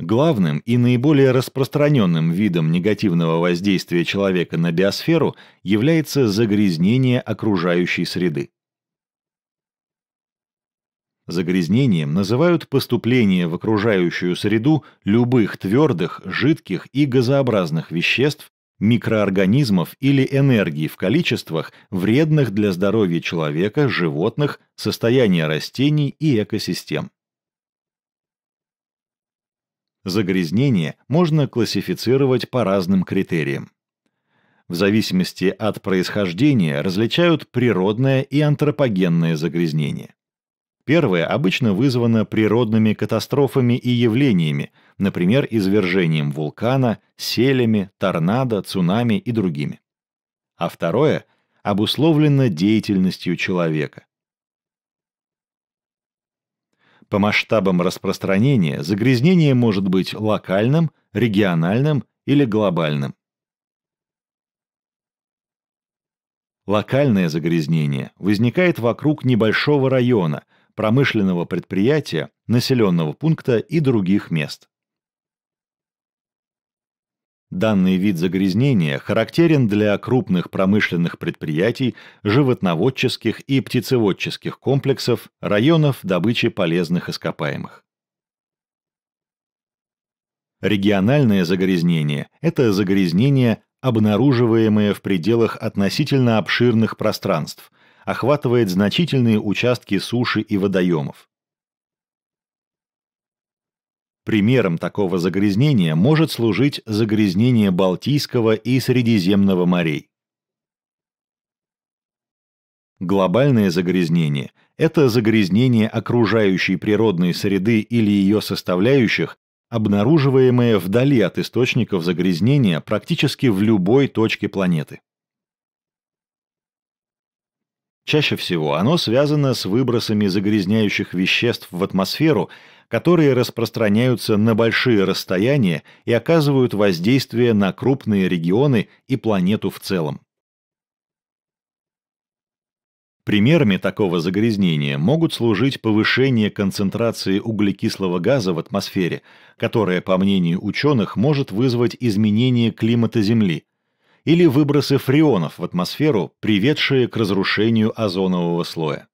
Главным и наиболее распространенным видом негативного воздействия человека на биосферу является загрязнение окружающей среды. Загрязнением называют поступление в окружающую среду любых твердых, жидких и газообразных веществ, микроорганизмов или энергии в количествах, вредных для здоровья человека, животных, состояния растений и экосистем. Загрязнение можно классифицировать по разным критериям. В зависимости от происхождения различают природное и антропогенное загрязнение. Первое обычно вызвано природными катастрофами и явлениями, например, извержением вулкана, селями, торнадо, цунами и другими. А второе обусловлено деятельностью человека. По масштабам распространения загрязнение может быть локальным, региональным или глобальным. Локальное загрязнение возникает вокруг небольшого района, промышленного предприятия, населенного пункта и других мест. Данный вид загрязнения характерен для крупных промышленных предприятий, животноводческих и птицеводческих комплексов, районов добычи полезных ископаемых. Региональное загрязнение – это загрязнение, обнаруживаемое в пределах относительно обширных пространств, охватывает значительные участки суши и водоемов. Примером такого загрязнения может служить загрязнение Балтийского и Средиземного морей. Глобальное загрязнение – это загрязнение окружающей природной среды или ее составляющих, обнаруживаемое вдали от источников загрязнения практически в любой точке планеты. Чаще всего оно связано с выбросами загрязняющих веществ в атмосферу, которые распространяются на большие расстояния и оказывают воздействие на крупные регионы и планету в целом. Примерами такого загрязнения могут служить повышение концентрации углекислого газа в атмосфере, которое, по мнению ученых, может вызвать изменение климата Земли, или выбросы фреонов в атмосферу, приведшие к разрушению озонового слоя.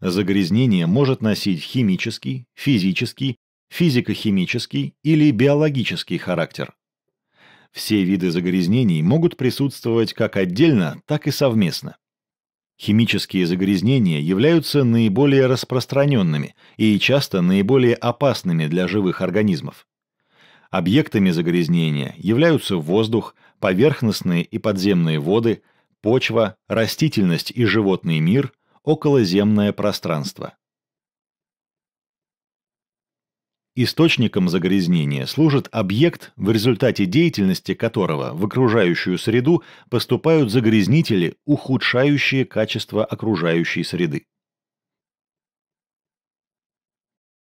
Загрязнение может носить химический, физический, физико-химический или биологический характер. Все виды загрязнений могут присутствовать как отдельно, так и совместно. Химические загрязнения являются наиболее распространенными и часто наиболее опасными для живых организмов. Объектами загрязнения являются воздух, поверхностные и подземные воды, почва, растительность и животный мир, околоземное пространство. Источником загрязнения служит объект, в результате деятельности которого в окружающую среду поступают загрязнители, ухудшающие качество окружающей среды.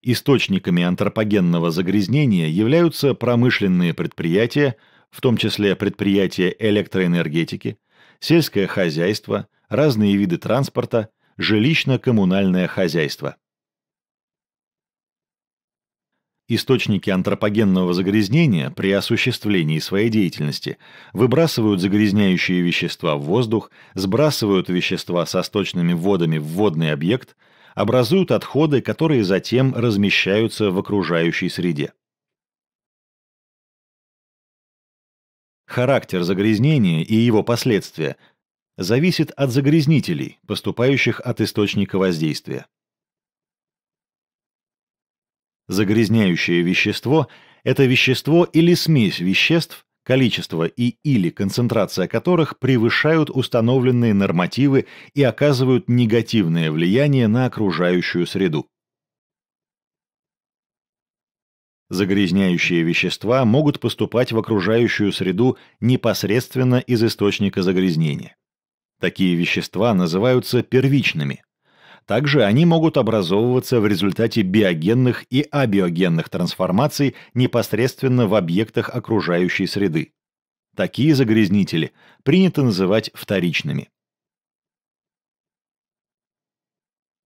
Источниками антропогенного загрязнения являются промышленные предприятия, в том числе предприятия электроэнергетики, сельское хозяйство, разные виды транспорта, жилищно-коммунальное хозяйство. Источники антропогенного загрязнения при осуществлении своей деятельности выбрасывают загрязняющие вещества в воздух, сбрасывают вещества со сточными водами в водный объект, образуют отходы, которые затем размещаются в окружающей среде. Характер загрязнения и его последствия зависит от загрязнителей, поступающих от источника воздействия. Загрязняющее вещество – это вещество или смесь веществ, количество и или концентрация которых превышают установленные нормативы и оказывают негативное влияние на окружающую среду. Загрязняющие вещества могут поступать в окружающую среду непосредственно из источника загрязнения. Такие вещества называются первичными. Также они могут образовываться в результате биогенных и абиогенных трансформаций непосредственно в объектах окружающей среды. Такие загрязнители принято называть вторичными.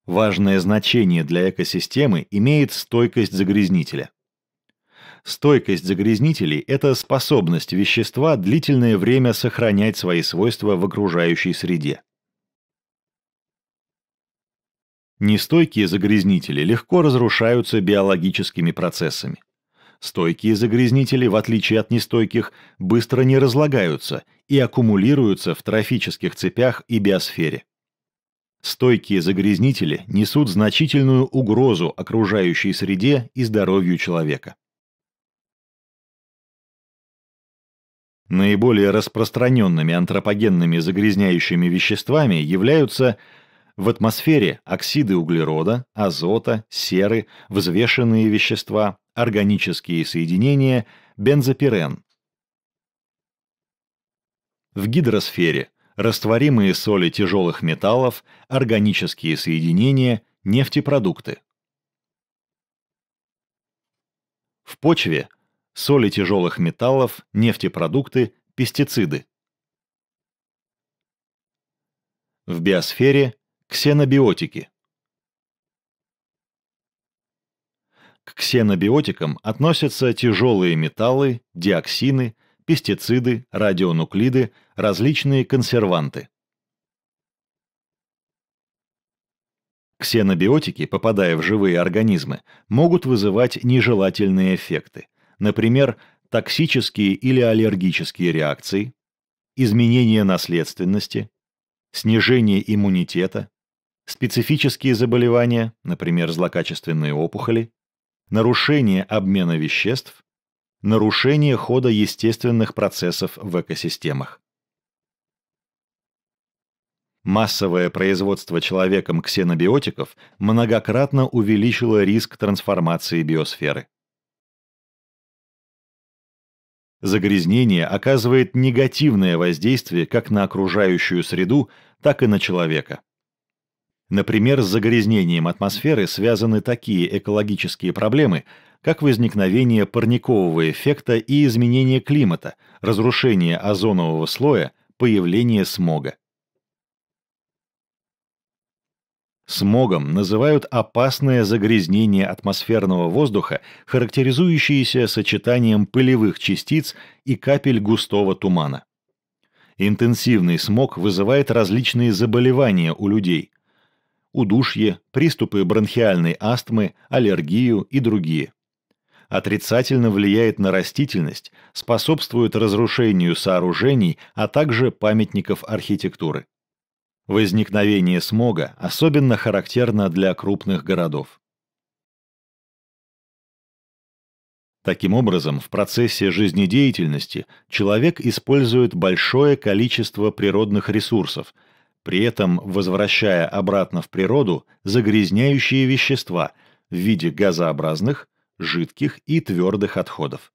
Важное значение для экосистемы имеет стойкость загрязнителя. Стойкость загрязнителей – это способность вещества длительное время сохранять свои свойства в окружающей среде. Нестойкие загрязнители легко разрушаются биологическими процессами. Стойкие загрязнители, в отличие от нестойких, быстро не разлагаются и аккумулируются в трофических цепях и биосфере. Стойкие загрязнители несут значительную угрозу окружающей среде и здоровью человека. Наиболее распространенными антропогенными загрязняющими веществами являются в атмосфере оксиды углерода, азота, серы, взвешенные вещества, органические соединения, бензопирен. В гидросфере растворимые соли тяжелых металлов, органические соединения, нефтепродукты. В почве соли тяжелых металлов, нефтепродукты, пестициды. В биосфере Ксенобиотики. К ксенобиотикам относятся тяжелые металлы, диоксины, пестициды, радионуклиды, различные консерванты. Ксенобиотики, попадая в живые организмы, могут вызывать нежелательные эффекты, например, токсические или аллергические реакции, изменение наследственности, снижение иммунитета, специфические заболевания, например, злокачественные опухоли, нарушение обмена веществ, нарушение хода естественных процессов в экосистемах. Массовое производство человеком ксенобиотиков многократно увеличило риск трансформации биосферы. Загрязнение оказывает негативное воздействие как на окружающую среду, так и на человека. Например, с загрязнением атмосферы связаны такие экологические проблемы, как возникновение парникового эффекта и изменение климата, разрушение озонового слоя, появление смога. Смогом называют опасное загрязнение атмосферного воздуха, характеризующееся сочетанием пылевых частиц и капель густого тумана. Интенсивный смог вызывает различные заболевания у людей – удушье, приступы бронхиальной астмы, аллергию и другие. Отрицательно влияет на растительность, способствует разрушению сооружений, а также памятников архитектуры. Возникновение смога особенно характерно для крупных городов. Таким образом, в процессе жизнедеятельности человек использует большое количество природных ресурсов, при этом возвращая обратно в природу загрязняющие вещества в виде газообразных, жидких и твердых отходов.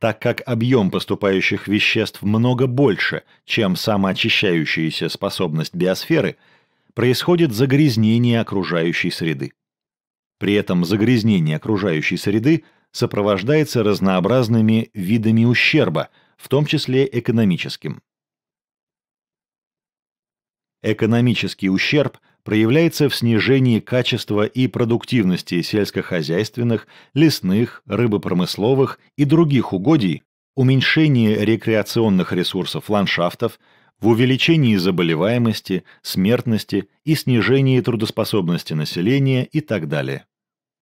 Так как объем поступающих веществ много больше, чем самоочищающаяся способность биосферы, происходит загрязнение окружающей среды. При этом загрязнение окружающей среды сопровождается разнообразными видами ущерба, в том числе экономическим. Экономический ущерб проявляется в снижении качества и продуктивности сельскохозяйственных, лесных, рыбопромысловых и других угодий, уменьшении рекреационных ресурсов ландшафтов, в увеличении заболеваемости, смертности и снижении трудоспособности населения и так далее.